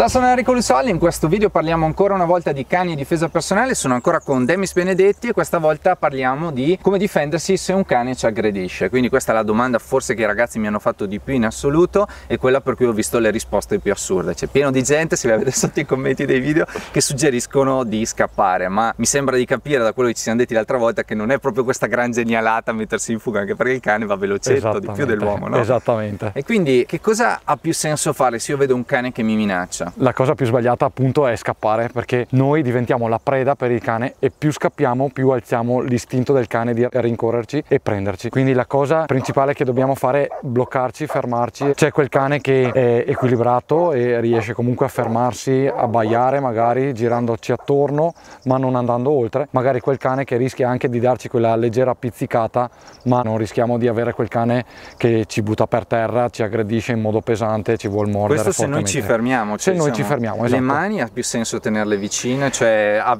Ciao sono Enrico Lusolli, in questo video parliamo ancora una volta di cani e difesa personale, sono ancora con Demis Benedetti e questa volta parliamo di come difendersi se un cane ci aggredisce, quindi questa è la domanda forse che i ragazzi mi hanno fatto di più in assoluto e quella per cui ho visto le risposte più assurde, c'è pieno di gente, se vi avete sotto i commenti dei video, che suggeriscono di scappare, ma mi sembra di capire da quello che ci siamo detti l'altra volta che non è proprio questa gran genialata mettersi in fuga, anche perché il cane va velocetto di più dell'uomo, no? Esattamente. E quindi che cosa ha più senso fare se io vedo un cane che mi minaccia? La cosa più sbagliata appunto è scappare perché noi diventiamo la preda per il cane e più scappiamo più alziamo l'istinto del cane di rincorrerci e prenderci. Quindi la cosa principale che dobbiamo fare è bloccarci, fermarci. C'è quel cane che è equilibrato e riesce comunque a fermarsi, a baiare magari girandoci attorno ma non andando oltre. Magari quel cane che rischia anche di darci quella leggera pizzicata ma non rischiamo di avere quel cane che ci butta per terra, ci aggredisce in modo pesante, ci vuol mordere Questo se noi ci fermiamo, cioè se noi ci fermiamo. Esatto. Le mani ha più senso tenerle vicine, cioè a,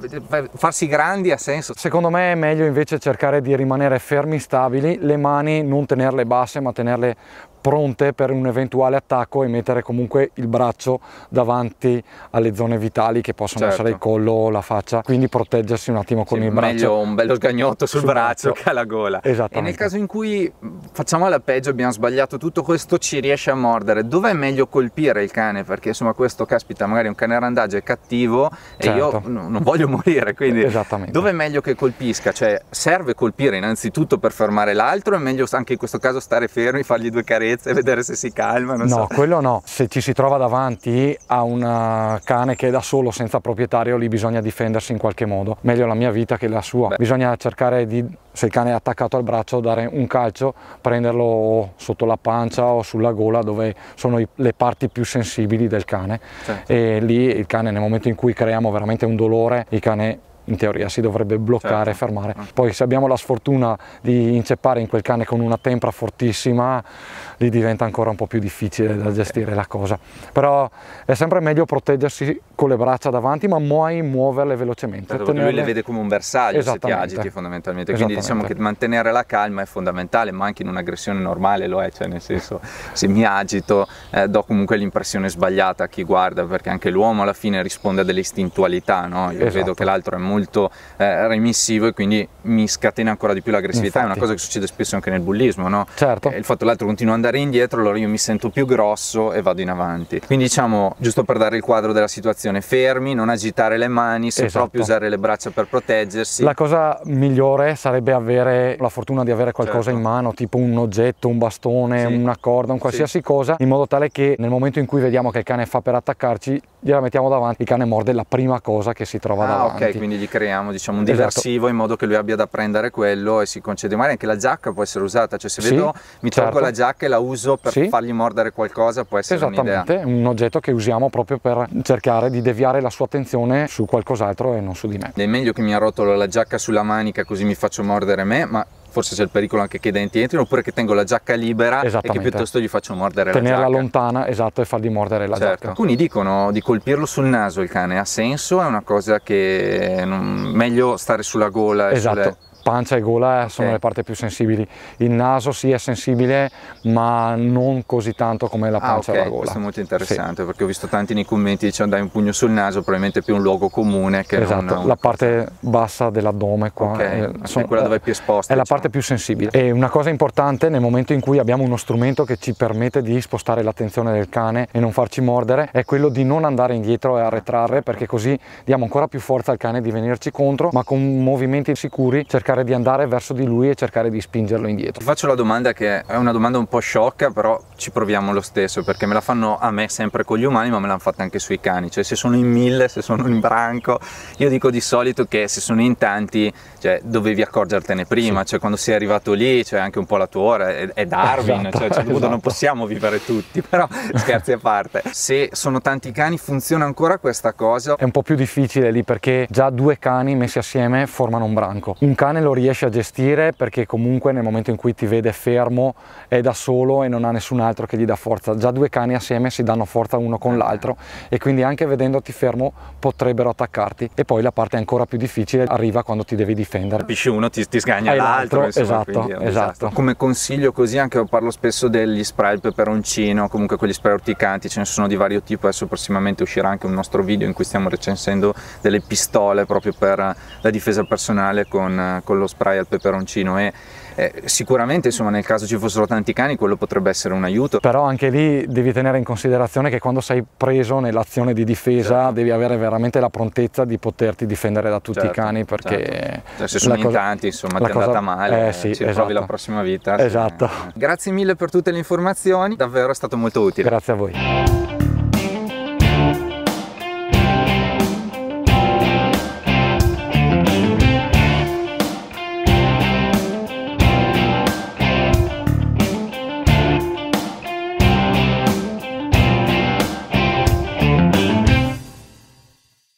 farsi grandi ha senso. Secondo me è meglio invece cercare di rimanere fermi, stabili, le mani non tenerle basse ma tenerle pronte per un eventuale attacco e mettere comunque il braccio davanti alle zone vitali che possono certo. essere il collo o la faccia, quindi proteggersi un attimo con sì, il braccio. Meglio un bello sgagnotto sul, sul braccio, braccio, che alla gola. Esatto. E nel caso in cui mm, facciamo la peggio, abbiamo sbagliato tutto questo, ci riesce a mordere, dov'è meglio colpire il cane? Perché insomma questo piuttosto caspita magari un cane randagio è cattivo certo. e io certo. non voglio morire quindi dove è meglio che colpisca cioè serve colpire innanzitutto per fermare l'altro è meglio anche in questo caso stare fermi fargli due carezze e vedere se si calma no so. quello no se ci si trova davanti a un eh, cane che è da solo senza proprietario lì bisogna difendersi in qualche modo meglio la mia vita che la sua Beh. bisogna cercare di se il cane è attaccato al braccio dare un calcio prenderlo sotto la pancia o sulla gola dove sono le parti più sensibili del cane certo. e lì il cane nel momento in cui creiamo veramente un dolore, il cane in teoria si dovrebbe bloccare e certo. fermare. Mm. Poi se abbiamo la sfortuna di inceppare in quel cane con una tempra fortissima, lì diventa ancora un po' più difficile da gestire la cosa. Però è sempre meglio proteggersi con le braccia davanti, ma muoi muoverle velocemente. Certo, tenerle... Lui le vede come un bersaglio se ti agiti fondamentalmente, quindi diciamo che mantenere la calma è fondamentale, ma anche in un'aggressione normale lo è, cioè nel senso se mi agito eh, do comunque l'impressione sbagliata a chi guarda, perché anche l'uomo alla fine risponde a delle istintualità, no? io esatto. vedo che l'altro è molto eh, remissivo e quindi mi scatena ancora di più l'aggressività, è una cosa che succede spesso anche nel bullismo, no? certo. il fatto che l'altro continua ad andare indietro, allora io mi sento più grosso e vado in avanti. Quindi diciamo, giusto per dare il quadro della situazione, posizione, fermi, non agitare le mani, se esatto. proprio usare le braccia per proteggersi. La cosa migliore sarebbe avere la fortuna di avere qualcosa certo. in mano, tipo un oggetto, un bastone, sì. una corda, un qualsiasi sì. cosa, in modo tale che nel momento in cui vediamo che il cane fa per attaccarci, gliela mettiamo davanti, il cane morde la prima cosa che si trova ah, davanti. Ok, quindi gli creiamo diciamo, un esatto. diversivo esatto. in modo che lui abbia da prendere quello e si concede. Magari anche la giacca può essere usata, cioè se vedo mi certo. tolgo la giacca e la uso per fargli mordere qualcosa, può essere un'idea. Esattamente, un oggetto che usiamo proprio per cercare di deviare la sua attenzione su qualcos'altro e non su di me. È meglio che mi arrotolo la giacca sulla manica così mi faccio mordere me, ma forse c'è il pericolo anche che i denti entrino, oppure che tengo la giacca libera e che piuttosto gli faccio mordere Tenerla la giacca. Tenerla lontana, esatto, e fargli mordere la certo. giacca. Alcuni dicono di colpirlo sul naso il cane, ha senso, è una cosa che non... meglio stare sulla gola. Esatto. Sulle pancia e gola eh, sono okay. le parti più sensibili. Il naso sì è sensibile, ma non così tanto come la ah, pancia ah, okay. e la gola. Questo è molto interessante sì. perché ho visto tanti nei commenti che dicendo dai un pugno sul naso, probabilmente più un luogo comune che esatto. non... la parte bassa dell'addome qua. Okay. Eh, è, sono, quella dove è più esposta. È diciamo. la parte più sensibile. E una cosa importante nel momento in cui abbiamo uno strumento che ci permette di spostare l'attenzione del cane e non farci mordere è quello di non andare indietro e arretrarre perché così diamo ancora più forza al cane di venirci contro ma con movimenti sicuri cercare cercare di andare verso di lui e cercare di spingerlo indietro. faccio la domanda che è una domanda un po' sciocca, però ci proviamo lo stesso, perché me la fanno a me sempre con gli umani, ma me l'hanno fatta anche sui cani, cioè se sono in mille, se sono in branco, io dico di solito che se sono in tanti, cioè, dovevi accorgertene prima, sì. cioè quando sei arrivato lì, cioè anche un po' la tua ora, è, è Darwin, esatto, cioè, cioè esatto. non possiamo vivere tutti, però scherzi a parte. Se sono tanti cani funziona ancora questa cosa? È un po' più difficile lì perché già due cani messi assieme formano un branco. Un cane lo riesci a gestire perché comunque nel momento in cui ti vede fermo è da solo e non ha nessun altro che gli dà forza. Già due cani assieme si danno forza uno con eh l'altro e quindi anche vedendoti fermo potrebbero attaccarti. E poi la parte ancora più difficile arriva quando ti devi difendere. Capisci uno, ti, ti sgagna l'altro. Esatto, esatto. Come consiglio così anche parlo spesso degli spray al peperoncino, comunque quegli spray urticanti, ce ne sono di vario tipo, adesso prossimamente uscirà anche un nostro video in cui stiamo recensendo delle pistole proprio per la difesa personale con, con con lo spray al peperoncino e eh, sicuramente insomma nel caso ci fossero tanti cani quello potrebbe essere un aiuto. Però anche lì devi tenere in considerazione che quando sei preso nell'azione di difesa certo. devi avere veramente la prontezza di poterti difendere da tutti certo, i cani certo. perché... Certo. Cioè, se sono in tanti insomma ti è cosa... andata male, eh, eh, sì, ci esatto. la prossima vita. Esatto. Sì. Grazie mille per tutte le informazioni, davvero è stato molto utile. Grazie a voi.